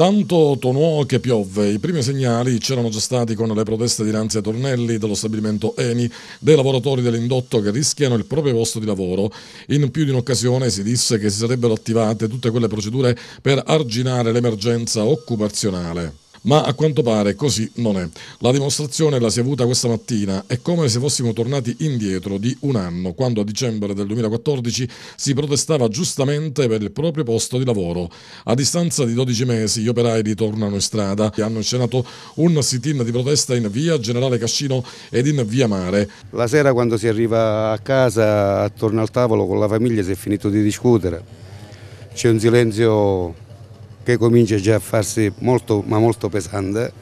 Tanto tonò che piovve. I primi segnali c'erano già stati con le proteste dinanzi ai tornelli dello stabilimento ENI dei lavoratori dell'indotto che rischiano il proprio posto di lavoro. In più di un'occasione si disse che si sarebbero attivate tutte quelle procedure per arginare l'emergenza occupazionale ma a quanto pare così non è. La dimostrazione la si è avuta questa mattina, è come se fossimo tornati indietro di un anno, quando a dicembre del 2014 si protestava giustamente per il proprio posto di lavoro. A distanza di 12 mesi gli operai ritornano in strada e hanno inscenato un sit-in di protesta in via Generale Cascino ed in via Mare. La sera quando si arriva a casa, attorno al tavolo con la famiglia si è finito di discutere, c'è un silenzio che comincia già a farsi molto, ma molto pesante,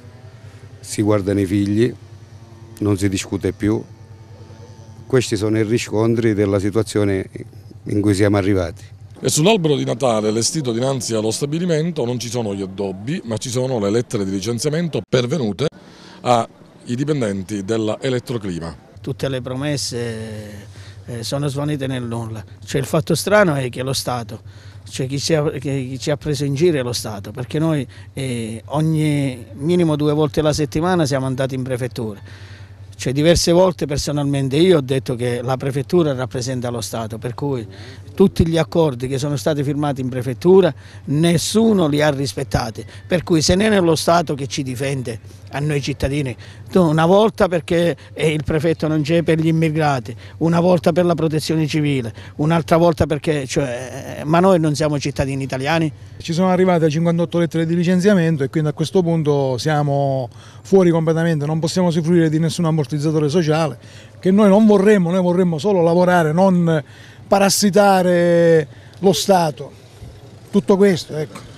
si guardano i figli, non si discute più. Questi sono i riscontri della situazione in cui siamo arrivati. E sull'albero di Natale allestito dinanzi allo stabilimento non ci sono gli addobbi, ma ci sono le lettere di licenziamento pervenute ai dipendenti dell'elettroclima. Tutte le promesse eh, sono svanite nel nulla. Cioè, il fatto strano è che lo Stato cioè chi ci, ha, chi ci, ha, preso in giro è lo Stato, perché noi eh, ogni minimo due volte alla settimana siamo andati in prefettura. Cioè, diverse volte personalmente io ho detto che la prefettura rappresenta lo Stato, per cui tutti gli accordi che sono stati firmati in prefettura nessuno li ha rispettati, per cui se non è lo Stato che ci difende a noi cittadini, una volta perché il prefetto non c'è per gli immigrati, una volta per la protezione civile, un'altra volta perché, cioè, eh, ma noi non siamo cittadini italiani. Ci sono arrivate 58 lettere di licenziamento e quindi a questo punto siamo fuori completamente, non possiamo soffrire di nessuna ammortizzatore ammortizzatore sociale che noi non vorremmo, noi vorremmo solo lavorare, non parassitare lo Stato. Tutto questo, ecco.